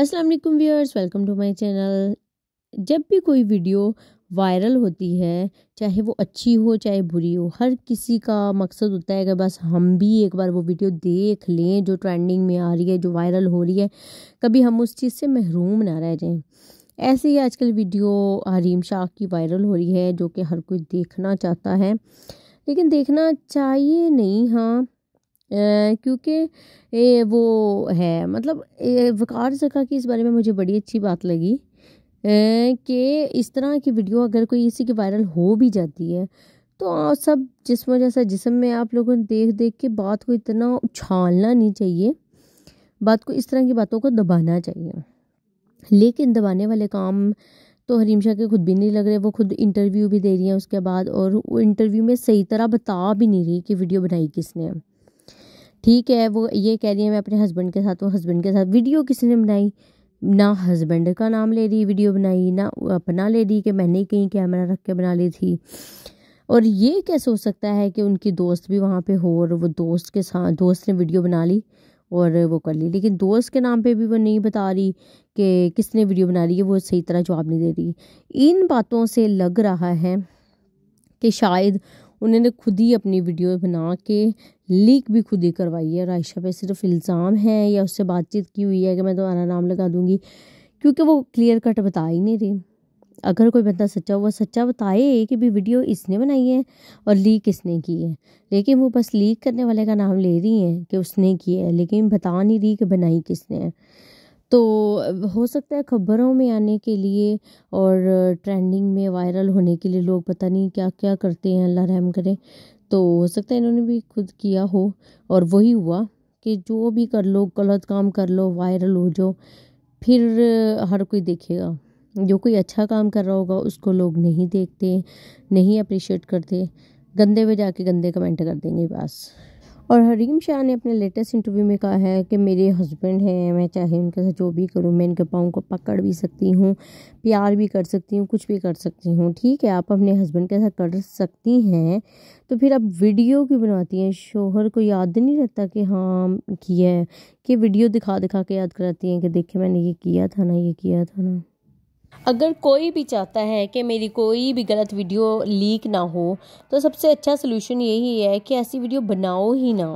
अस्सलाम वालेकुम viewers welcome to my channel जब भी कोई वीडियो वायरल होती है चाहे वो अच्छी हो चाहे बुरी हो हर किसी का मकसद होता है कि बस हम भी एक बार वो वीडियो देख लें जो ट्रेंडिंग में आ रही है जो वायरल हो रही है कभी हम उस चीज़ से महरूम ना रह जाएं ऐसे ही आजकल वीडियो हरीम शाह की वायरल हो रही है जो कि हर कोई देखना चाहता है लेकिन देखना चाहिए नहीं हाँ क्योंकि वो है मतलब वक़ार सखा की इस बारे में मुझे बड़ी अच्छी बात लगी कि इस तरह की वीडियो अगर कोई इसी की वायरल हो भी जाती है तो सब जिसम जैसा जिसम में आप लोगों ने देख देख के बात को इतना उछालना नहीं चाहिए बात को इस तरह की बातों को दबाना चाहिए लेकिन दबाने वाले काम तो हरीम शाह के खुद भी नहीं लग रहे वो खुद इंटरव्यू भी दे रही हैं उसके बाद और वो इंटरव्यू में सही तरह बता भी नहीं रही कि वीडियो बनाई किसने ठीक है वो ये कह रही है मैं अपने हस्बैंड के साथ हूँ हस्बैंड के साथ वीडियो किसने बनाई ना हस्बैंड का नाम ले रही वीडियो बनाई ना अपना ले रही कि मैंने कहीं कैमरा रख के बना ली थी और ये कैसे हो सकता है कि उनकी दोस्त भी वहाँ पे हो और वो दोस्त के साथ दोस्त ने वीडियो बना ली और वो कर ली लेकिन दोस्त के नाम पे भी वो नहीं बता रही कि किसने वीडियो बना रही है वो सही तरह जवाब नहीं दे रही इन बातों से लग रहा है कि शायद उन्होंने खुद ही अपनी वीडियो बना के लीक भी खुद ही करवाई है राइशा पे सिर्फ इल्ज़ाम है या उससे बातचीत की हुई है कि मैं तुम्हारा नाम लगा दूँगी क्योंकि वो क्लियर कट बता ही नहीं रही अगर कोई बंदा सच्चा हुआ सच्चा बताए कि भी वीडियो इसने बनाई है और लीक इसने की है लेकिन वो बस लीक करने वाले का नाम ले रही हैं कि उसने की है लेकिन बता नहीं रही कि बनाई किसने है तो हो सकता है खबरों में आने के लिए और ट्रेंडिंग में वायरल होने के लिए लोग पता नहीं क्या क्या करते हैं अल्लाह रहम करे तो हो सकता है इन्होंने भी खुद किया हो और वही हुआ कि जो भी कर लो गलत काम कर लो वायरल हो जाओ फिर हर कोई देखेगा जो कोई अच्छा काम कर रहा होगा उसको लोग नहीं देखते नहीं अप्रिशिएट करते गंदे पे जाके गंदे कमेंट कर देंगे बस और हरीम शाह ने अपने लेटेस्ट इंटरव्यू में कहा है कि मेरे हस्बैंड हैं मैं चाहे उनके साथ जो भी करूँ मैं इनके पाँव को पकड़ भी सकती हूँ प्यार भी कर सकती हूँ कुछ भी कर सकती हूँ ठीक है आप अपने हस्बैंड के साथ कर सकती हैं तो फिर आप वीडियो क्यों बनाती हैं शोहर को याद नहीं रहता कि हाँ किया है कि वीडियो दिखा दिखा के याद कराती हैं कि देखे मैंने ये किया था ना ये किया था ना अगर कोई भी चाहता है कि मेरी कोई भी गलत वीडियो लीक ना हो तो सबसे अच्छा सोल्यूशन यही है कि ऐसी वीडियो बनाओ ही ना